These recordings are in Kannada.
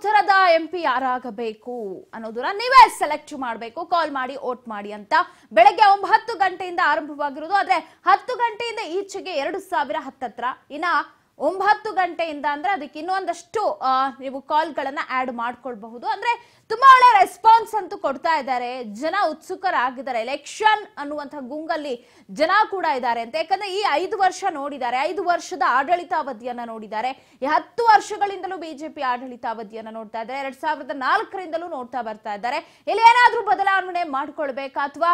ಉತ್ತರದ ಪಿ ಯಾರಾಗಬೇಕು ಅನ್ನೋದನ್ನ ನೀವೇ ಸೆಲೆಕ್ಟ್ ಮಾಡಬೇಕು ಕಾಲ್ ಮಾಡಿ ವೋಟ್ ಮಾಡಿ ಅಂತ ಬೆಳಗ್ಗೆ ಒಂಬತ್ತು ಗಂಟೆಯಿಂದ ಆರಂಭವಾಗಿರೋದು ಆದ್ರೆ ಹತ್ತು ಗಂಟೆಯಿಂದ ಈಚೆಗೆ ಎರಡು ಸಾವಿರ ಹತ್ತತ್ರ ಇನ್ನ ಒಂಬತ್ತು ಗಂಟೆಯಿಂದ ಅಂದ್ರೆ ಅದಕ್ಕೆ ಇನ್ನೊಂದಷ್ಟು ನೀವು ಕಾಲ್ಗಳನ್ನ ಆಡ್ ಮಾಡ್ಕೊಳ್ಬಹುದು ಅಂದ್ರೆ ತುಂಬಾ ಒಳ್ಳೆ ರೆಸ್ಪಾನ್ಸ್ ಅಂತೂ ಕೊಡ್ತಾ ಇದ್ದಾರೆ ಜನ ಉತ್ಸುಕರಾಗಿದ್ದಾರೆ ಎಲೆಕ್ಷನ್ ಅನ್ನುವಂಥ ಗುಂಗಲ್ಲಿ ಜನ ಕೂಡ ಇದ್ದಾರೆ ಅಂತ ಯಾಕಂದ್ರೆ ಈ ಐದು ವರ್ಷ ನೋಡಿದ್ದಾರೆ ಐದು ವರ್ಷದ ಆಡಳಿತಾವಧಿಯನ್ನ ನೋಡಿದ್ದಾರೆ ಈ ಹತ್ತು ವರ್ಷಗಳಿಂದಲೂ ಬಿಜೆಪಿ ಆಡಳಿತಾವಧಿಯನ್ನ ನೋಡ್ತಾ ಇದ್ದಾರೆ ಎರಡ್ ಸಾವಿರದ ನಾಲ್ಕರಿಂದಲೂ ನೋಡ್ತಾ ಬರ್ತಾ ಇದ್ದಾರೆ ಇಲ್ಲಿ ಏನಾದ್ರೂ ಬದಲಾವಣೆ ಮಾಡ್ಕೊಳ್ಬೇಕಾ ಅಥವಾ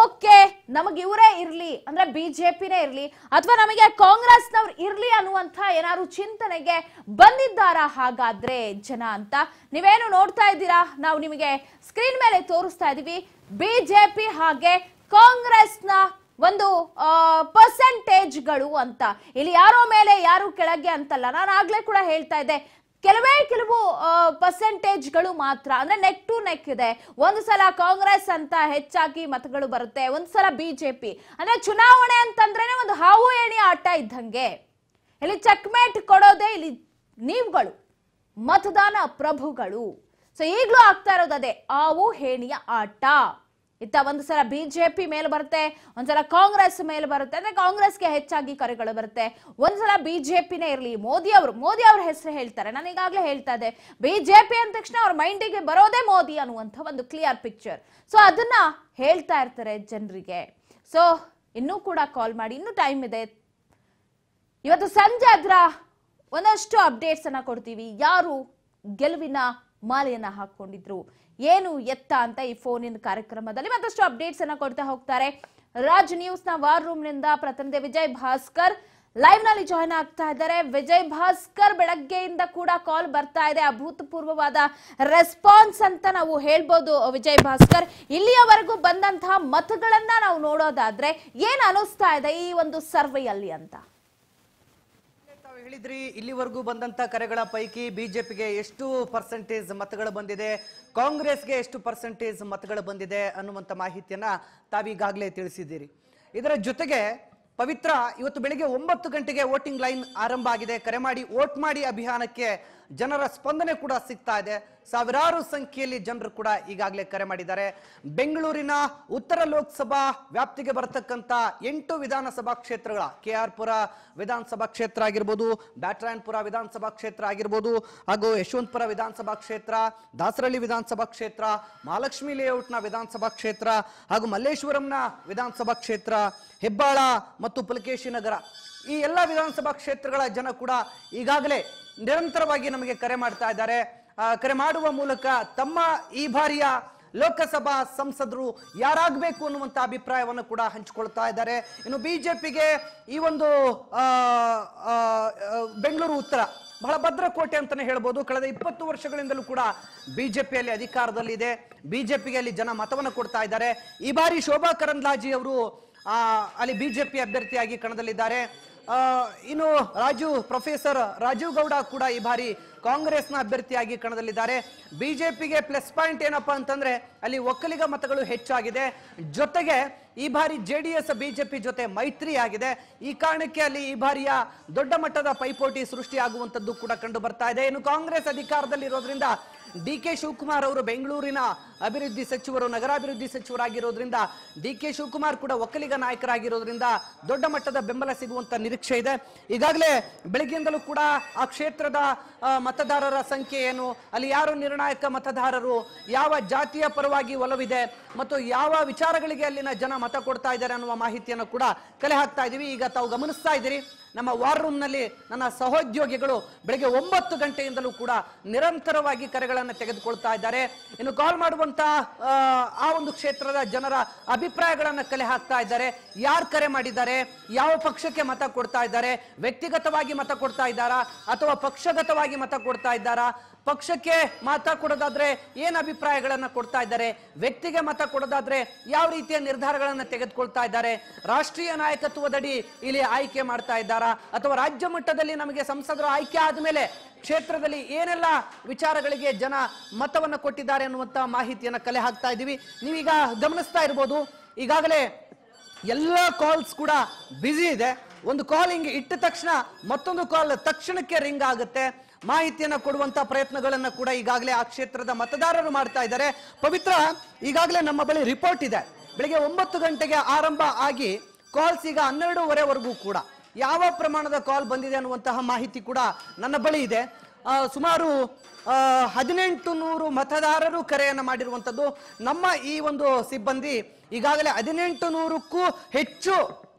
ಓಕೆ ನಮಗೆ ಇವರೇ ಇರ್ಲಿ ಅಂದ್ರೆ ಬಿಜೆಪಿನೇ ಇರ್ಲಿ ಅಥವಾ ನಮಗೆ ಕಾಂಗ್ರೆಸ್ನವ್ರು ಇರ್ಲಿ ಅನ್ನುವಂಥ ಏನಾದ್ರು ಚಿಂತನೆಗೆ ಬಂದಿದ್ದಾರಾ ಹಾಗಾದ್ರೆ ಜನ ಅಂತ ನೀವೇನು ನೋಡ್ತಾ ಇದ್ದೀರಾ ನಾವು ನಿಮಗೆ ಸ್ಕ್ರೀನ್ ಮೇಲೆ ತೋರಿಸ್ತಾ ಇದೀವಿ ಬಿಜೆಪಿ ಹಾಗೆ ಕಾಂಗ್ರೆಸ್ನ ಒಂದು ಪರ್ಸೆಂಟೇಜ್ಗಳು ಅಂತ ಇಲ್ಲಿ ಯಾರೋ ಮೇಲೆ ಯಾರು ಕೆಳಗೆ ಅಂತಲ್ಲ ನಾನು ಆಗ್ಲೇ ಕೂಡ ಹೇಳ್ತಾ ಇದ್ದೆ ಕೆಲವೇ ಕೆಲವು ಪರ್ಸೆಂಟೇಜ್ಗಳು ಮಾತ್ರ ಅಂದ್ರೆ ನೆಕ್ ಟು ನೆಕ್ ಇದೆ ಒಂದು ಸಲ ಕಾಂಗ್ರೆಸ್ ಅಂತ ಹೆಚ್ಚಾಗಿ ಮತಗಳು ಬರುತ್ತೆ ಒಂದು ಸಲ ಬಿಜೆಪಿ ಅಂದ್ರೆ ಚುನಾವಣೆ ಅಂತಂದ್ರೆ ಒಂದು ಹಾವು ಏಣಿ ಆಟ ಇದ್ದಂಗೆ ಇಲ್ಲಿ ಚೆಕ್ಮೇಟ್ ಕೊಡೋದೇ ಇಲ್ಲಿ ನೀವುಗಳು ಮತದಾನ ಪ್ರಭುಗಳು ಸೊ ಈಗಲೂ ಆಗ್ತಾ ಇರೋದು ಅದೇ ಆವು ಹೇಣಿಯ ಆಟ ಇತ್ತ ಒಂದು ಸಲ ಬಿಜೆಪಿ ಮೇಲೆ ಬರುತ್ತೆ ಒಂದ್ಸಲ ಕಾಂಗ್ರೆಸ್ ಮೇಲೆ ಬರುತ್ತೆ ಅಂದ್ರೆ ಕಾಂಗ್ರೆಸ್ಗೆ ಹೆಚ್ಚಾಗಿ ಕರೆಗಳು ಬರುತ್ತೆ ಒಂದ್ಸಲ ಬಿಜೆಪಿನೇ ಇರಲಿ ಮೋದಿ ಅವರು ಮೋದಿ ಅವ್ರ ಹೆಸರು ಹೇಳ್ತಾರೆ ನಾನು ಈಗಾಗಲೇ ಹೇಳ್ತಾ ಇದ್ದೆ ಬಿಜೆಪಿ ಅಂದ ತಕ್ಷಣ ಅವ್ರ ಮೈಂಡಿಗೆ ಬರೋದೇ ಮೋದಿ ಅನ್ನುವಂಥ ಒಂದು ಕ್ಲಿಯರ್ ಪಿಕ್ಚರ್ ಸೊ ಅದನ್ನ ಹೇಳ್ತಾ ಇರ್ತಾರೆ ಜನರಿಗೆ ಸೊ ಇನ್ನೂ ಕೂಡ ಕಾಲ್ ಮಾಡಿ ಇನ್ನೂ ಟೈಮ್ ಇದೆ ಇವತ್ತು ಸಂಜೆ ಅದ್ರ ಒಂದಷ್ಟು ಅಪ್ಡೇಟ್ಸ್ ಅನ್ನ ಕೊಡ್ತೀವಿ ಯಾರು ಗೆಲುವಿನ ಮಾಲೆಯನ್ನ ಹಾಕೊಂಡಿದ್ರು ಏನು ಎತ್ತ ಅಂತ ಈ ಫೋನ್ ಇನ್ ಕಾರ್ಯಕ್ರಮದಲ್ಲಿ ಮತ್ತಷ್ಟು ಅಪ್ಡೇಟ್ಸ್ ಅನ್ನ ಕೊಡ್ತಾ ಹೋಗ್ತಾರೆ ರಾಜ್ ನ್ಯೂಸ್ ನ ವಾರ್ ರೂಮ್ ನಿಂದ ಪ್ರತಿನಿಧಿ ವಿಜಯ್ ಭಾಸ್ಕರ್ ಲೈವ್ ನಲ್ಲಿ ಜಾಯ್ನ್ ಆಗ್ತಾ ಇದ್ದಾರೆ ವಿಜಯ್ ಭಾಸ್ಕರ್ ಬೆಳಗ್ಗೆಯಿಂದ ಕೂಡ ಕಾಲ್ ಬರ್ತಾ ಇದೆ ಅಭೂತಪೂರ್ವವಾದ ರೆಸ್ಪಾನ್ಸ್ ಅಂತ ನಾವು ಹೇಳ್ಬೋದು ವಿಜಯ್ ಭಾಸ್ಕರ್ ಇಲ್ಲಿಯವರೆಗೂ ಬಂದಂತಹ ಮತಗಳನ್ನ ನಾವು ನೋಡೋದಾದ್ರೆ ಏನ್ ಅನಿಸ್ತಾ ಇದೆ ಈ ಒಂದು ಸರ್ವೆಯಲ್ಲಿ ಅಂತ ಹೇಳಿದ್ರಿ ಇಲ್ಲಿವರೆಗೂ ಬಂದಂತ ಕರೆಗಳ ಪೈಕಿ ಬಿಜೆಪಿಗೆ ಎಷ್ಟು ಪರ್ಸೆಂಟೇಜ್ ಮತಗಳು ಬಂದಿದೆ ಕಾಂಗ್ರೆಸ್ಗೆ ಎಷ್ಟು ಪರ್ಸೆಂಟೇಜ್ ಮತಗಳು ಬಂದಿದೆ ಅನ್ನುವಂಥ ಮಾಹಿತಿಯನ್ನ ತಾವೀಗಾಗಲೇ ತಿಳಿಸಿದ್ದೀರಿ ಇದರ ಜೊತೆಗೆ ಪವಿತ್ರ ಇವತ್ತು ಬೆಳಿಗ್ಗೆ ಒಂಬತ್ತು ಗಂಟೆಗೆ ವೋಟಿಂಗ್ ಲೈನ್ ಆರಂಭ ಆಗಿದೆ ಕರೆ ಮಾಡಿ ವೋಟ್ ಮಾಡಿ ಅಭಿಯಾನಕ್ಕೆ ಜನರ ಸ್ಪಂದನೆ ಕೂಡ ಸಿಗ್ತಾ ಇದೆ ಸಾವಿರಾರು ಸಂಖ್ಯೆಯಲ್ಲಿ ಜನರು ಕೂಡ ಈಗಾಗಲೇ ಕರೆ ಮಾಡಿದ್ದಾರೆ ಬೆಂಗಳೂರಿನ ಉತ್ತರ ಲೋಕಸಭಾ ವ್ಯಾಪ್ತಿಗೆ ಬರತಕ್ಕಂಥ ಎಂಟು ವಿಧಾನಸಭಾ ಕ್ಷೇತ್ರಗಳ ಕೆ ಆರ್ ಪುರ ವಿಧಾನಸಭಾ ಕ್ಷೇತ್ರ ಆಗಿರ್ಬೋದು ಬ್ಯಾಟ್ರಾಯನ್ಪುರ ವಿಧಾನಸಭಾ ಕ್ಷೇತ್ರ ಆಗಿರ್ಬೋದು ಹಾಗೂ ಯಶವಂತಪುರ ವಿಧಾನಸಭಾ ಕ್ಷೇತ್ರ ದಾಸರಳ್ಳಿ ವಿಧಾನಸಭಾ ಕ್ಷೇತ್ರ ಮಹಾಲಕ್ಷ್ಮಿ ಲೇಔಟ್ನ ವಿಧಾನಸಭಾ ಕ್ಷೇತ್ರ ಹಾಗೂ ಮಲ್ಲೇಶ್ವರಂನ ವಿಧಾನಸಭಾ ಕ್ಷೇತ್ರ ಹೆಬ್ಬಾಳ ಮತ್ತು ಪುಲಕೇಶಿ ನಗರ ಈ ಎಲ್ಲ ವಿಧಾನಸಭಾ ಕ್ಷೇತ್ರಗಳ ಜನ ಕೂಡ ಈಗಾಗಲೇ ನಿರಂತರವಾಗಿ ನಮಗೆ ಕರೆ ಮಾಡ್ತಾ ಇದ್ದಾರೆ ಕರೆ ಮಾಡುವ ಮೂಲಕ ತಮ್ಮ ಈ ಬಾರಿಯ ಲೋಕಸಭಾ ಸಂಸದರು ಯಾರಾಗಬೇಕು ಅನ್ನುವಂಥ ಅಭಿಪ್ರಾಯವನ್ನು ಕೂಡ ಹಂಚಿಕೊಳ್ತಾ ಇದ್ದಾರೆ ಇನ್ನು ಬಿ ಜೆ ಪಿಗೆ ಈ ಒಂದು ಬೆಂಗಳೂರು ಉತ್ತರ ಬಹಳ ಭದ್ರಕೋಟೆ ಅಂತಲೇ ಹೇಳ್ಬೋದು ಕಳೆದ ಇಪ್ಪತ್ತು ವರ್ಷಗಳಿಂದಲೂ ಕೂಡ ಪಿಯಲ್ಲಿ ಅಧಿಕಾರದಲ್ಲಿದೆ ಬಿಜೆಪಿಗೆ ಅಲ್ಲಿ ಜನ ಮತವನ್ನು ಕೊಡ್ತಾ ಇದ್ದಾರೆ ಈ ಬಾರಿ ಶೋಭಾ ಕರಂದ್ಲಾಜಿ ಅವರು ಅಲ್ಲಿ ಬಿಜೆಪಿ ಅಭ್ಯರ್ಥಿಯಾಗಿ ಕಣದಲ್ಲಿದ್ದಾರೆ ಇನ್ನು ರಾಜು ಪ್ರೊಫೆಸರ್ ರಾಜೀವ್ ಗೌಡ ಕೂಡ ಈ ಬಾರಿ ಕಾಂಗ್ರೆಸ್ನ ಅಭ್ಯರ್ಥಿಯಾಗಿ ಕಣದಲ್ಲಿದ್ದಾರೆ ಬಿಜೆಪಿಗೆ ಪ್ಲಸ್ ಪಾಯಿಂಟ್ ಏನಪ್ಪಾ ಅಂತಂದ್ರೆ ಅಲ್ಲಿ ಒಕ್ಕಲಿಗ ಮತಗಳು ಹೆಚ್ಚಾಗಿದೆ ಜೊತೆಗೆ ಈ ಬಾರಿ ಜೆ ಡಿ ಎಸ್ ಬಿಜೆಪಿ ಜೊತೆ ಮೈತ್ರಿಯಾಗಿದೆ ಈ ಕಾರಣಕ್ಕೆ ಅಲ್ಲಿ ಈ ಬಾರಿಯ ದೊಡ್ಡ ಮಟ್ಟದ ಪೈಪೋಟಿ ಸೃಷ್ಟಿಯಾಗುವಂತದ್ದು ಕೂಡ ಕಂಡು ಬರ್ತಾ ಇದೆ ಇನ್ನು ಕಾಂಗ್ರೆಸ್ ಇರೋದ್ರಿಂದ ಡಿ ಕೆ ಶಿವಕುಮಾರ್ ಅವರು ಬೆಂಗಳೂರಿನ ಅಭಿವೃದ್ಧಿ ಸಚಿವರು ನಗರಾಭಿವೃದ್ಧಿ ಸಚಿವರಾಗಿರೋದ್ರಿಂದ ಡಿ ಕೆ ಶಿವಕುಮಾರ್ ಕೂಡ ಒಕ್ಕಲಿಗ ನಾಯಕರಾಗಿರೋದ್ರಿಂದ ದೊಡ್ಡ ಮಟ್ಟದ ಬೆಂಬಲ ಸಿಗುವಂತ ನಿರೀಕ್ಷೆ ಇದೆ ಈಗಾಗಲೇ ಬೆಳಗ್ಗೆಯಿಂದಲೂ ಕೂಡ ಆ ಕ್ಷೇತ್ರದ ಮತದಾರರ ಸಂಖ್ಯೆ ಏನು ಅಲ್ಲಿ ಯಾರು ನಿರ್ಣಾಯಕ ಮತದಾರರು ಯಾವ ಜಾತಿಯ ಪರವಾಗಿ ಒಲವಿದೆ ಮತ್ತು ಯಾವ ವಿಚಾರಗಳಿಗೆ ಅಲ್ಲಿನ ಜನ ಮತ ಕೊಡ್ತಾ ಇದ್ದಾರೆ ಅನ್ನುವ ಮಾಹಿತಿಯನ್ನು ಕೂಡ ಕಲೆ ಹಾಕ್ತಾ ಇದ್ದೀವಿ ಈಗ ತಾವು ಗಮನಿಸ್ತಾ ಇದ್ದೀರಿ ನಮ್ಮ ವಾರ್ ರೂಮ್ನಲ್ಲಿ ನನ್ನ ಸಹೋದ್ಯೋಗಿಗಳು ಬೆಳಗ್ಗೆ ಒಂಬತ್ತು ಗಂಟೆಯಿಂದಲೂ ಕೂಡ ನಿರಂತರವಾಗಿ ಕರೆಗಳನ್ನು ತೆಗೆದುಕೊಳ್ತಾ ಇದ್ದಾರೆ ಇನ್ನು ಕಾಲ್ ಮಾಡುವಂತಹ ಆ ಒಂದು ಕ್ಷೇತ್ರದ ಜನರ ಅಭಿಪ್ರಾಯಗಳನ್ನು ಕಲೆ ಹಾಕ್ತಾ ಇದ್ದಾರೆ ಯಾರು ಕರೆ ಮಾಡಿದ್ದಾರೆ ಯಾವ ಪಕ್ಷಕ್ಕೆ ಮತ ಕೊಡ್ತಾ ಇದ್ದಾರೆ ವ್ಯಕ್ತಿಗತವಾಗಿ ಮತ ಕೊಡ್ತಾ ಇದ್ದಾರಾ ಅಥವಾ ಪಕ್ಷಗತವಾಗಿ ಮತ ಕೊಡ್ತಾ ಇದ್ದಾರಾ ಪಕ್ಷಕ್ಕೆ ಮತ ಕೊಡೋದಾದ್ರೆ ಏನು ಅಭಿಪ್ರಾಯಗಳನ್ನು ಕೊಡ್ತಾ ಇದ್ದಾರೆ ವ್ಯಕ್ತಿಗೆ ಮತ ಕೊಡೋದಾದ್ರೆ ಯಾವ ರೀತಿಯ ನಿರ್ಧಾರಗಳನ್ನು ತೆಗೆದುಕೊಳ್ತಾ ಇದ್ದಾರೆ ರಾಷ್ಟ್ರೀಯ ನಾಯಕತ್ವದಡಿ ಇಲ್ಲಿ ಆಯ್ಕೆ ಮಾಡ್ತಾ ಇದ್ದಾರಾ ಅಥವಾ ರಾಜ್ಯ ಮಟ್ಟದಲ್ಲಿ ನಮಗೆ ಸಂಸದರು ಆಯ್ಕೆ ಆದಮೇಲೆ ಕ್ಷೇತ್ರದಲ್ಲಿ ಏನೆಲ್ಲ ವಿಚಾರಗಳಿಗೆ ಜನ ಮತವನ್ನು ಕೊಟ್ಟಿದ್ದಾರೆ ಅನ್ನುವಂಥ ಮಾಹಿತಿಯನ್ನು ಕಲೆ ಹಾಕ್ತಾ ಇದ್ದೀವಿ ನೀವೀಗ ಗಮನಿಸ್ತಾ ಇರ್ಬೋದು ಈಗಾಗಲೇ ಎಲ್ಲ ಕಾಲ್ಸ್ ಕೂಡ ಬ್ಯುಸಿ ಇದೆ ಒಂದು ಕಾಲ್ ಹಿಂಗೆ ಇಟ್ಟ ತಕ್ಷಣ ಮತ್ತೊಂದು ಕಾಲ್ ತಕ್ಷಣಕ್ಕೆ ರಿಂಗ್ ಆಗುತ್ತೆ ಮಾಹಿತಿಯನ್ನು ಕೊಡುವಂತ ಪ್ರಯತ್ನಗಳನ್ನು ಕೂಡ ಈಗಾಗಲೇ ಆ ಕ್ಷೇತ್ರದ ಮತದಾರರು ಮಾಡ್ತಾ ಇದ್ದಾರೆ ಪವಿತ್ರ ಈಗಾಗಲೇ ನಮ್ಮ ಬಳಿ ರಿಪೋರ್ಟ್ ಇದೆ ಬೆಳಿಗ್ಗೆ ಒಂಬತ್ತು ಗಂಟೆಗೆ ಆರಂಭ ಆಗಿ ಕಾಲ್ಸ್ ಈಗ ಹನ್ನೆರಡೂವರೆವರೆಗೂ ಕೂಡ ಯಾವ ಪ್ರಮಾಣದ ಕಾಲ್ ಬಂದಿದೆ ಅನ್ನುವಂತಹ ಮಾಹಿತಿ ಕೂಡ ನನ್ನ ಬಳಿ ಇದೆ ಸುಮಾರು ಹದಿನೆಂಟು ನೂರು ಮತದಾರರು ಕರೆಯನ್ನು ಮಾಡಿರುವಂಥದ್ದು ನಮ್ಮ ಈ ಒಂದು ಸಿಬ್ಬಂದಿ ಈಗಾಗಲೇ ಹದಿನೆಂಟು ನೂರಕ್ಕೂ ಹೆಚ್ಚು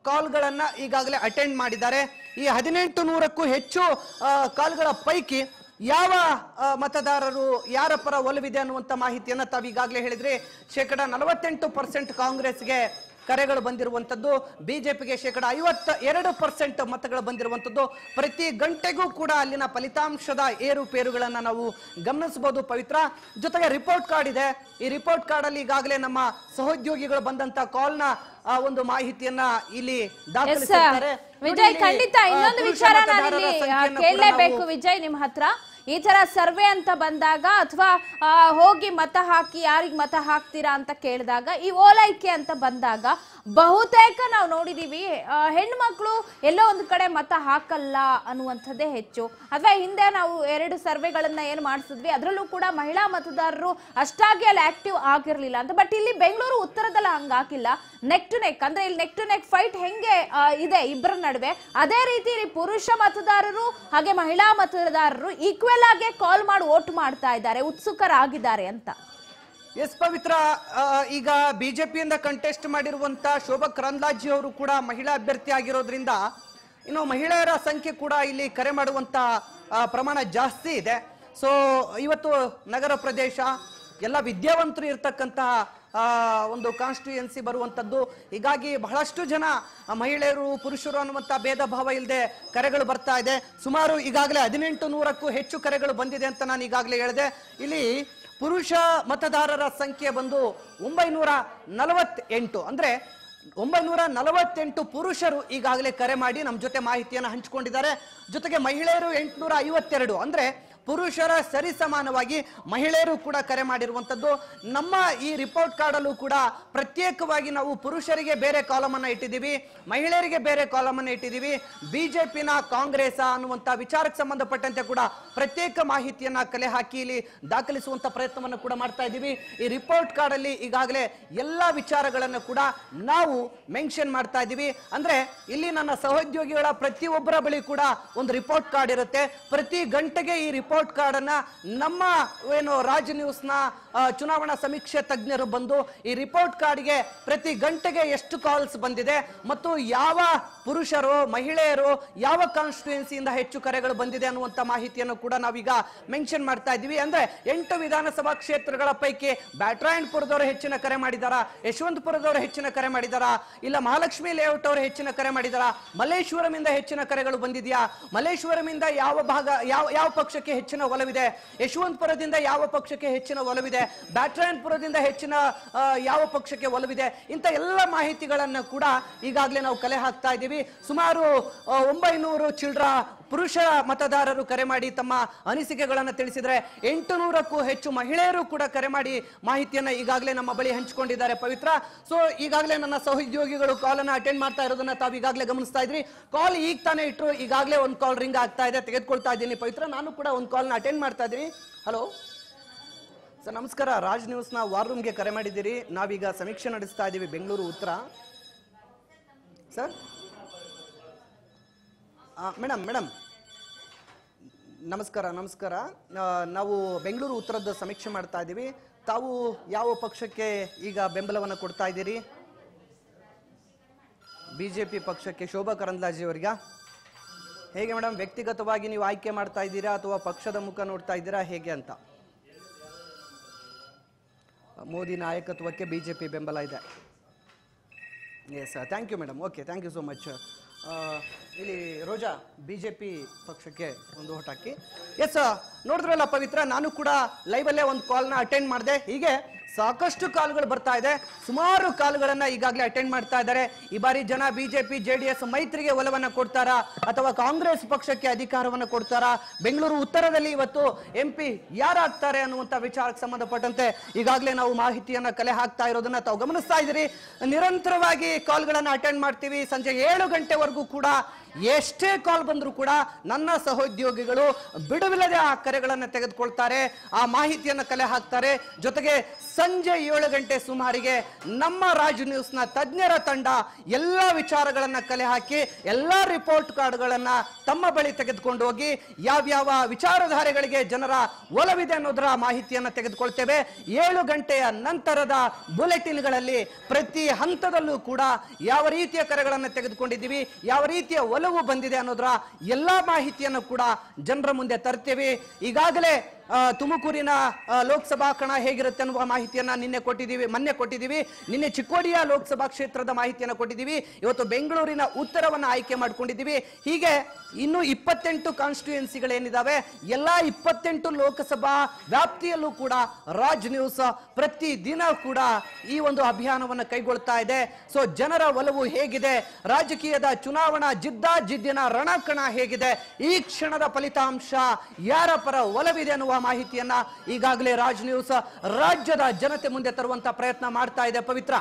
ಕಾಲ್ಗಳನ್ನು ಈಗಾಗಲೇ ಅಟೆಂಡ್ ಮಾಡಿದ್ದಾರೆ ಈ ಹದಿನೆಂಟು ನೂರಕ್ಕೂ ಹೆಚ್ಚು ಕಾಲ್ಗಳ ಪೈಕಿ ಯಾವ ಮತದಾರರು ಯಾರ ಪರ ಒಲವಿದೆ ಅನ್ನುವಂಥ ಮಾಹಿತಿಯನ್ನು ತಾವು ಈಗಾಗಲೇ ಹೇಳಿದ್ರಿ ಶೇಕಡ ನಲವತ್ತೆಂಟು ಪರ್ಸೆಂಟ್ ಕಾಂಗ್ರೆಸ್ಗೆ ಕರೆಗಳು ಬಂದಿರುವಂತದ್ದು ಬಿಜೆಪಿಗೆ ಶೇಕಡ ಐವತ್ತ ಎರಡು ಪರ್ಸೆಂಟ್ ಮತಗಳು ಬಂದಿರುವಂತದ್ದು ಪ್ರತಿ ಗಂಟೆಗೂ ಕೂಡ ಅಲ್ಲಿನ ಫಲಿತಾಂಶದ ಏರುಪೇರುಗಳನ್ನು ನಾವು ಗಮನಿಸಬಹುದು ಪವಿತ್ರ ಜೊತೆಗೆ ರಿಪೋರ್ಟ್ ಕಾರ್ಡ್ ಇದೆ ಈ ರಿಪೋರ್ಟ್ ಕಾರ್ಡ್ ಅಲ್ಲಿ ಈಗಾಗಲೇ ನಮ್ಮ ಸಹೋದ್ಯೋಗಿಗಳು ಬಂದಂತ ಕಾಲ್ನ ಆ ಒಂದು ಮಾಹಿತಿಯನ್ನ ಇಲ್ಲಿ ದಾಖಲಿಸಿದ್ದಾರೆ ವಿಜಯ್ ಖಂಡಿತ ಇನ್ನೊಂದು ವಿಚಾರ ಕೇಳಲೇಬೇಕು ವಿಜಯ್ ನಿಮ್ಮ ಹತ್ರ ಈ ತರ ಸರ್ವೆ ಅಂತ ಬಂದಾಗ ಅಥವಾ ಹೋಗಿ ಮತ ಹಾಕಿ ಯಾರಿಗೆ ಮತ ಹಾಕ್ತೀರಾ ಅಂತ ಕೇಳಿದಾಗ ಈ ಓಲೈಕೆ ಅಂತ ಬಂದಾಗ ಬಹುತೇಕ ನಾವು ನೋಡಿದ್ದೀವಿ ಹೆಣ್ಮಕ್ಳು ಎಲ್ಲೋ ಒಂದ್ ಕಡೆ ಮತ ಹಾಕಲ್ಲ ಅನ್ನುವಂಥದ್ದೇ ಹೆಚ್ಚು ಅಥವಾ ಹಿಂದೆ ನಾವು ಎರಡು ಸರ್ವೆಗಳನ್ನ ಏನು ಮಾಡಿಸಿದ್ವಿ ಅದರಲ್ಲೂ ಕೂಡ ಮಹಿಳಾ ಮತದಾರರು ಅಷ್ಟಾಗಿ ಅಲ್ಲಿ ಆಕ್ಟಿವ್ ಆಗಿರಲಿಲ್ಲ ಅಂತ ಬಟ್ ಇಲ್ಲಿ ಬೆಂಗಳೂರು ಉತ್ತರದಲ್ಲಿ ಹಂಗಾಕಿಲ್ಲ ನೆಕ್ ಟು ನೆಕ್ ಅಂದ್ರೆ ಇಲ್ಲಿ ನೆಕ್ ಟು ನೆಕ್ ಫೈಟ್ ಹೆಂಗೆ ಇದೆ ಇಬ್ಬರ ನಡುವೆ ಅದೇ ರೀತಿ ಪುರುಷ ಮತದಾರರು ಹಾಗೆ ಮಹಿಳಾ ಮತದಾರರು ಈಕ್ವಲ್ ಕಾಲ್ ಮಾಡಿ ಓಟ್ ಮಾಡ್ತಾ ಇದ್ದಾರೆ ಉತ್ಸುಕರಾಗಿದ್ದಾರೆ ಅಂತ ಎಸ್ ಪವಿತ್ರ ಈಗ ಬಿಜೆಪಿಯಿಂದ ಕಂಟೆಸ್ಟ್ ಮಾಡಿರುವಂತ ಶೋಭಾ ಕರಂದ್ಲಾಜಿ ಅವರು ಕೂಡ ಮಹಿಳಾ ಅಭ್ಯರ್ಥಿ ಆಗಿರೋದ್ರಿಂದ ಇನ್ನು ಮಹಿಳೆಯರ ಸಂಖ್ಯೆ ಕೂಡ ಇಲ್ಲಿ ಕರೆ ಮಾಡುವಂತ ಪ್ರಮಾಣ ಜಾಸ್ತಿ ಇದೆ ಸೊ ಇವತ್ತು ನಗರ ಪ್ರದೇಶ ಎಲ್ಲ ವಿದ್ಯಾವಂತರು ಇರ್ತಕ್ಕಂತಹ ಒಂದು ಕಾನ್ಸ್ಟಿಟ್ಯೂಯೆನ್ಸಿ ಬರುವಂಥದ್ದು ಹೀಗಾಗಿ ಬಹಳಷ್ಟು ಜನ ಮಹಿಳೆಯರು ಪುರುಷರು ಅನ್ನುವಂಥ ಭೇದ ಭಾವ ಇಲ್ಲದೆ ಕರೆಗಳು ಬರ್ತಾ ಇದೆ ಸುಮಾರು ಈಗಾಗಲೇ ಹದಿನೆಂಟು ನೂರಕ್ಕೂ ಹೆಚ್ಚು ಕರೆಗಳು ಬಂದಿದೆ ಅಂತ ನಾನು ಈಗಾಗಲೇ ಹೇಳಿದೆ ಇಲ್ಲಿ ಪುರುಷ ಮತದಾರರ ಸಂಖ್ಯೆ ಬಂದು ಒಂಬೈನೂರ ನಲವತ್ತೆಂಟು ಅಂದರೆ ಒಂಬೈನೂರ ನಲವತ್ತೆಂಟು ಪುರುಷರು ಈಗಾಗಲೇ ಕರೆ ಮಾಡಿ ನಮ್ಮ ಜೊತೆ ಮಾಹಿತಿಯನ್ನು ಹಂಚಿಕೊಂಡಿದ್ದಾರೆ ಜೊತೆಗೆ ಮಹಿಳೆಯರು ಎಂಟುನೂರ ಐವತ್ತೆರಡು ಅಂದರೆ ಪುರುಷರ ಸರಿಸಮಾನವಾಗಿ ಮಹಿಳೆಯರು ಕೂಡ ಕರೆ ಮಾಡಿರುವಂಥದ್ದು ನಮ್ಮ ಈ ರಿಪೋರ್ಟ್ ಕಾರ್ಡಲ್ಲೂ ಕೂಡ ಪ್ರತ್ಯೇಕವಾಗಿ ನಾವು ಪುರುಷರಿಗೆ ಬೇರೆ ಕಾಲಮನ್ನು ಇಟ್ಟಿದ್ದೀವಿ ಮಹಿಳೆಯರಿಗೆ ಬೇರೆ ಕಾಲಮನ್ನು ಇಟ್ಟಿದ್ದೀವಿ ಬಿಜೆಪಿನ ಕಾಂಗ್ರೆಸ್ ಅನ್ನುವಂಥ ವಿಚಾರಕ್ಕೆ ಸಂಬಂಧಪಟ್ಟಂತೆ ಕೂಡ ಪ್ರತ್ಯೇಕ ಮಾಹಿತಿಯನ್ನು ಕಲೆ ಹಾಕಿ ಇಲ್ಲಿ ದಾಖಲಿಸುವಂಥ ಪ್ರಯತ್ನವನ್ನು ಕೂಡ ಮಾಡ್ತಾ ಇದ್ದೀವಿ ಈ ರಿಪೋರ್ಟ್ ಕಾರ್ಡಲ್ಲಿ ಈಗಾಗಲೇ ಎಲ್ಲ ವಿಚಾರಗಳನ್ನು ಕೂಡ ನಾವು ಮೆನ್ಷನ್ ಮಾಡ್ತಾ ಇದ್ದೀವಿ ಅಂದರೆ ಇಲ್ಲಿ ನನ್ನ ಸಹೋದ್ಯೋಗಿಗಳ ಪ್ರತಿಯೊಬ್ಬರ ಬಳಿ ಕೂಡ ಒಂದು ರಿಪೋರ್ಟ್ ಕಾರ್ಡ್ ಇರುತ್ತೆ ಪ್ರತಿ ಗಂಟೆಗೆ ಈ ರಿಪೋರ್ಟ್ ಕಾರ್ಡ್ ಕಾರ್ಡನ್ನು ನಮ್ಮ ಏನು ರಾಜ್ ನ ಚುನಾವಣಾ ಸಮೀಕ್ಷೆ ತಜ್ಞರು ಬಂದು ಈ ರಿಪೋರ್ಟ್ ಕಾರ್ಡ್ಗೆ ಪ್ರತಿ ಗಂಟೆಗೆ ಎಷ್ಟು ಕಾಲ್ಸ್ ಬಂದಿದೆ ಮತ್ತು ಯಾವ ಪುರುಷರು ಮಹಿಳೆಯರು ಯಾವ ಕಾನ್ಸ್ಟಿಟ್ಯೂನ್ಸಿಯಿಂದ ಹೆಚ್ಚು ಕರೆಗಳು ಬಂದಿದೆ ಅನ್ನುವಂತ ಮಾಹಿತಿಯನ್ನು ಕೂಡ ನಾವೀಗ ಮೆನ್ಷನ್ ಮಾಡ್ತಾ ಇದ್ದೀವಿ ಅಂದ್ರೆ ಎಂಟು ವಿಧಾನಸಭಾ ಕ್ಷೇತ್ರಗಳ ಪೈಕಿ ಬ್ಯಾಟ್ರಾಯಣ್ಪುರದವರು ಹೆಚ್ಚಿನ ಕರೆ ಮಾಡಿದಾರ ಯಶವಂತಪುರದವರು ಹೆಚ್ಚಿನ ಕರೆ ಮಾಡಿದಾರ ಇಲ್ಲ ಮಹಾಲಕ್ಷ್ಮಿ ಲೇಔಟ್ ಅವರು ಹೆಚ್ಚಿನ ಕರೆ ಮಾಡಿದಾರ ಇಂದ ಹೆಚ್ಚಿನ ಕರೆಗಳು ಬಂದಿದೆಯಾ ಇಂದ ಯಾವ ಭಾಗ ಯಾವ ಯಾವ ಪಕ್ಷಕ್ಕೆ ಹೆಚ್ಚಿನ ಒಲವಿದೆ ಯಶವಂತಪುರದಿಂದ ಯಾವ ಪಕ್ಷಕ್ಕೆ ಹೆಚ್ಚಿನ ಒಲವಿದೆ ಬ್ಯಾಟ್ರಾಯನ್ಪುರದಿಂದ ಹೆಚ್ಚಿನ ಯಾವ ಪಕ್ಷಕ್ಕೆ ಒಲವಿದೆ ಇಂಥ ಎಲ್ಲ ಮಾಹಿತಿಗಳನ್ನು ಕೂಡ ಈಗಾಗಲೇ ನಾವು ಕಲೆ ಹಾಕ್ತಾ ಇದ್ದೀವಿ ಸುಮಾರು ಒಂಬೈನೂರು ಚಿಲ್ಡ್ರ ಪುರುಷರ ಮತದಾರರು ಕರೆ ಮಾಡಿ ತಮ್ಮ ಅನಿಸಿಕೆಗಳನ್ನು ತಿಳಿಸಿದರೆ ಎಂಟು ನೂರಕ್ಕೂ ಹೆಚ್ಚು ಮಹಿಳೆಯರು ಕೂಡ ಕರೆ ಮಾಡಿ ಮಾಹಿತಿಯನ್ನು ಈಗಾಗಲೇ ನಮ್ಮ ಬಳಿ ಹಂಚಿಕೊಂಡಿದ್ದಾರೆ ಪವಿತ್ರ ಸೊ ಈಗಾಗಲೇ ನನ್ನ ಸಹೋದ್ಯೋಗಿಗಳು ಕಾಲನ್ನು ಅಟೆಂಡ್ ಮಾಡ್ತಾ ಇರೋದನ್ನ ತಾವು ಈಗಾಗಲೇ ಗಮನಿಸ್ತಾ ಇದ್ರಿ ಕಾಲ್ ಈಗ ತಾನೇ ಇಟ್ಟರು ಈಗಾಗಲೇ ಒಂದು ಕಾಲ್ ರಿಂಗ್ ಆಗ್ತಾ ಇದೆ ತೆಗೆದುಕೊಳ್ತಾ ಇದ್ದೀನಿ ಪವಿತ್ರ ನಾನು ಕೂಡ ಒಂದು ಕಾಲ್ನ ಅಟೆಂಡ್ ಮಾಡ್ತಾ ಇದ್ದೀನಿ ಹಲೋ ಸರ್ ನಮಸ್ಕಾರ ರಾಜ್ ನ್ಯೂಸ್ನ ವಾರ್ ರೂಮ್ಗೆ ಕರೆ ಮಾಡಿದ್ದೀರಿ ನಾವೀಗ ಸಮೀಕ್ಷೆ ನಡೆಸ್ತಾ ಇದ್ದೀವಿ ಬೆಂಗಳೂರು ಉತ್ತರ ಸರ್ ಮೇಡಮ್ ಮೇಡಮ್ ನಮಸ್ಕಾರ ನಮಸ್ಕಾರ ನಾವು ಬೆಂಗಳೂರು ಉತ್ತರದ ಸಮೀಕ್ಷೆ ಮಾಡ್ತಾ ಇದ್ದೀವಿ ತಾವು ಯಾವ ಪಕ್ಷಕ್ಕೆ ಈಗ ಬೆಂಬಲವನ್ನು ಕೊಡ್ತಾ ಇದ್ದೀರಿ ಬಿ ಜೆ ಪಿ ಪಕ್ಷಕ್ಕೆ ಶೋಭಾ ಕರಂದ್ಲಾಜಿ ಅವರಿಗೆ ಹೇಗೆ ಮೇಡಮ್ ವ್ಯಕ್ತಿಗತವಾಗಿ ನೀವು ಆಯ್ಕೆ ಮಾಡ್ತಾ ಇದ್ದೀರಾ ಅಥವಾ ಪಕ್ಷದ ಮುಖ ನೋಡ್ತಾ ಇದ್ದೀರಾ ಹೇಗೆ ಅಂತ ಮೋದಿ ನಾಯಕತ್ವಕ್ಕೆ ಬಿ ಜೆ ಪಿ ಬೆಂಬಲ ಇದೆ yes thank you madam okay thank you so much ಇಲ್ಲಿ ರೋಜಾ ಬಿಜೆಪಿ ಪಕ್ಷಕ್ಕೆ ಒಂದು ಓಟ್ ಹಾಕಿ ಎಸ್ ನೋಡಿದ್ರಲ್ಲ ಪವಿತ್ರ ನಾನು ಕೂಡ ಲೈವಲ್ಲೇ ಒಂದು ಕಾಲ್ನ ಅಟೆಂಡ್ ಮಾಡಿದೆ ಹೀಗೆ ಸಾಕಷ್ಟು ಕಾಲ್ಗಳು ಬರ್ತಾ ಇದೆ ಸುಮಾರು ಕಾಲ್ಗಳನ್ನ ಈಗಾಗಲೇ ಅಟೆಂಡ್ ಮಾಡ್ತಾ ಇದ್ದಾರೆ ಈ ಬಾರಿ ಜನ ಬಿಜೆಪಿ ಜೆ ಡಿ ಎಸ್ ಮೈತ್ರಿಗೆ ಒಲವನ್ನ ಕೊಡ್ತಾರಾ ಅಥವಾ ಕಾಂಗ್ರೆಸ್ ಪಕ್ಷಕ್ಕೆ ಅಧಿಕಾರವನ್ನು ಕೊಡ್ತಾರಾ ಬೆಂಗಳೂರು ಉತ್ತರದಲ್ಲಿ ಇವತ್ತು ಎಂ ಪಿ ಯಾರಾಗ್ತಾರೆ ಅನ್ನುವಂಥ ವಿಚಾರಕ್ಕೆ ಸಂಬಂಧಪಟ್ಟಂತೆ ಈಗಾಗಲೇ ನಾವು ಮಾಹಿತಿಯನ್ನ ಕಲೆ ಹಾಕ್ತಾ ಇರೋದನ್ನ ತಾವು ಗಮನಿಸ್ತಾ ಇದ್ದೀರಿ ನಿರಂತರವಾಗಿ ಕಾಲ್ಗಳನ್ನ ಅಟೆಂಡ್ ಮಾಡ್ತೀವಿ ಸಂಜೆ ಏಳು ಗಂಟೆವರೆಗೂ ಕೂಡ ಎಷ್ಟೇ ಕಾಲ್ ಬಂದರೂ ಕೂಡ ನನ್ನ ಸಹೋದ್ಯೋಗಿಗಳು ಬಿಡುವಿಲ್ಲದೆ ಆ ಕರೆಗಳನ್ನು ತೆಗೆದುಕೊಳ್ತಾರೆ ಆ ಮಾಹಿತಿಯನ್ನು ಕಲೆ ಹಾಕ್ತಾರೆ ಜೊತೆಗೆ ಸಂಜೆ ಏಳು ಗಂಟೆ ಸುಮಾರಿಗೆ ನಮ್ಮ ರಾಜ್ ನ್ಯೂಸ್ನ ತಜ್ಞರ ತಂಡ ಎಲ್ಲ ವಿಚಾರಗಳನ್ನು ಕಲೆ ಹಾಕಿ ಎಲ್ಲ ರಿಪೋರ್ಟ್ ಕಾರ್ಡ್ಗಳನ್ನು ತಮ್ಮ ಬಳಿ ತೆಗೆದುಕೊಂಡು ಹೋಗಿ ಯಾವ್ಯಾವ ವಿಚಾರಧಾರೆಗಳಿಗೆ ಜನರ ಒಲವಿದೆ ಅನ್ನೋದರ ಮಾಹಿತಿಯನ್ನು ತೆಗೆದುಕೊಳ್ತೇವೆ ಏಳು ಗಂಟೆಯ ನಂತರದ ಬುಲೆಟಿನ್ಗಳಲ್ಲಿ ಪ್ರತಿ ಹಂತದಲ್ಲೂ ಕೂಡ ಯಾವ ರೀತಿಯ ಕರೆಗಳನ್ನು ತೆಗೆದುಕೊಂಡಿದ್ದೀವಿ ಯಾವ ರೀತಿಯ ಒಲವು ಬಂದಿದೆ ಅನ್ನೋದರ ಎಲ್ಲಾ ಮಾಹಿತಿಯನ್ನು ಕೂಡ ಜನರ ಮುಂದೆ ತರ್ತೇವೆ ಈಗಾಗಲೇ ತುಮಕೂರಿನ ಲೋಕಸಭಾ ಕಣ ಹೇಗಿರುತ್ತೆ ಅನ್ನುವ ಮಾಹಿತಿಯನ್ನ ನಿನ್ನೆ ಕೊಟ್ಟಿದ್ದೀವಿ ಮೊನ್ನೆ ಕೊಟ್ಟಿದ್ದೀವಿ ನಿನ್ನೆ ಚಿಕ್ಕೋಡಿಯ ಲೋಕಸಭಾ ಕ್ಷೇತ್ರದ ಮಾಹಿತಿಯನ್ನು ಕೊಟ್ಟಿದ್ದೀವಿ ಇವತ್ತು ಬೆಂಗಳೂರಿನ ಉತ್ತರವನ್ನು ಆಯ್ಕೆ ಮಾಡ್ಕೊಂಡಿದ್ದೀವಿ ಹೀಗೆ ಇನ್ನು ಇಪ್ಪತ್ತೆಂಟು ಕಾನ್ಸ್ಟಿಟ್ಯೂಯೆನ್ಸಿಗಳೇನಿದ್ದಾವೆ ಎಲ್ಲ ಇಪ್ಪತ್ತೆಂಟು ಲೋಕಸಭಾ ವ್ಯಾಪ್ತಿಯಲ್ಲೂ ಕೂಡ ರಾಜ್ ನ್ಯೂಸ್ ಪ್ರತಿ ದಿನ ಕೂಡ ಈ ಒಂದು ಅಭಿಯಾನವನ್ನು ಕೈಗೊಳ್ತಾ ಇದೆ ಸೊ ಜನರ ಒಲವು ಹೇಗಿದೆ ರಾಜಕೀಯದ ಚುನಾವಣಾ ಜಿದ್ದಾಜಿದ್ದಿನ ಜಿದ್ದಿನ ರಣಕಣ ಹೇಗಿದೆ ಈ ಕ್ಷಣದ ಫಲಿತಾಂಶ ಯಾರ ಪರ ಒಲವಿದೆ ಅನ್ನುವ ಮಾಹಿತಿಯನ್ನ ಈಗಾಗಲೇ ರಾಜ್ ನ್ಯೂಸ್ ರಾಜ್ಯದ ಜನತೆ ಮುಂದೆ ತರುವಂತ ಪ್ರಯತ್ನ ಮಾಡ್ತಾ ಇದೆ Pavitra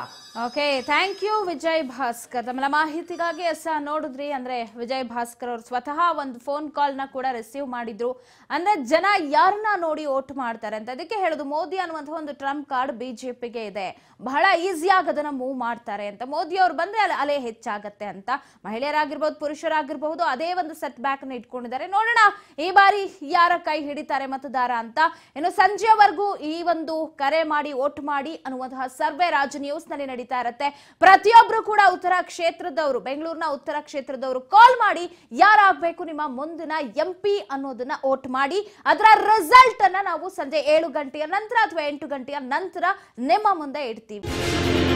okay thank you Vijay Bhaskar ತಮ್ಮ ಮಾಹಿತಿಗಾಗಿ ಎಸ್ ನೋಡಿದ್ರಿ ಅಂದ್ರೆ ವಿಜಯ್ ಭಾಸ್ಕರ್ ಅವರು ಸ್ವತಃ ಒಂದು ಫೋನ್ ಕಾಲ್ ನ ಕೂಡ ರಿಸೀವ್ ಮಾಡಿದ್ರು ಅಂದ್ರೆ ಜನ ಯಾರನ್ನ ನೋಡಿ ಓಟ್ ಮಾಡ್ತಾರೆ ಅಂತ ಅದಕ್ಕೆ ಹೇಳುದು ಮೋದಿ ಅನ್ನುವಂತಹ ಒಂದು ಟ್ರಂಪ್ ಕಾರ್ಡ್ ಬಿಜೆಪಿಗೆ ಇದೆ ಬಹಳ ಈಸಿಯಾಗಿ ಅದನ್ನ ಮೂವ್ ಮಾಡ್ತಾರೆ ಅಂತ ಮೋದಿ ಅವರು ಬಂದ್ರೆ ಅಲೆ ಹೆಚ್ಚಾಗತ್ತೆ ಅಂತ ಮಹಿಳೆಯರಾಗಿರ್ಬೋದು ಪುರುಷರಾಗಿರ್ಬಹುದು ಅದೇ ಒಂದು ಸೆಟ್ ಬ್ಯಾಕ್ ನ ಇಟ್ಕೊಂಡಿದ್ದಾರೆ ನೋಡೋಣ ಈ ಬಾರಿ ಯಾರ ಕೈ ಹಿಡಿತಾರೆ ಮತದಾರ ಅಂತ ಇನ್ನು ಸಂಜೆವರೆಗೂ ಈ ಒಂದು ಕರೆ ಮಾಡಿ ಓಟ್ ಮಾಡಿ ಅನ್ನುವಂತಹ ಸರ್ವೆ ರಾಜ್ ನ್ಯೂಸ್ ನಲ್ಲಿ ನಡೀತಾ ಇರುತ್ತೆ ಪ್ರತಿಯೊಬ್ರು ಕೂಡ ಉತ್ತರ ಕ್ಷೇತ್ರದವರು ಬೆಂಗಳೂರಿನ ಉತ್ತರ ಕ್ಷೇತ್ರದವರು ಕಾಲ್ ಮಾಡಿ ಯಾರಾಗಬೇಕು ನಿಮ್ಮ ಮುಂದಿನ ಎಂ ಪಿ ಅನ್ನೋದನ್ನ ಓಟ್ ಮಾಡಿ ಅದರ ರಿಸಲ್ಟ್ ಅನ್ನ ನಾವು ಸಂಜೆ ಏಳು ಗಂಟೆಯ ನಂತರ ಅಥವಾ ಎಂಟು ಗಂಟೆಯ ನಂತರ ನಿಮ್ಮ ಮುಂದೆ ಇಡ್ತೀವಿ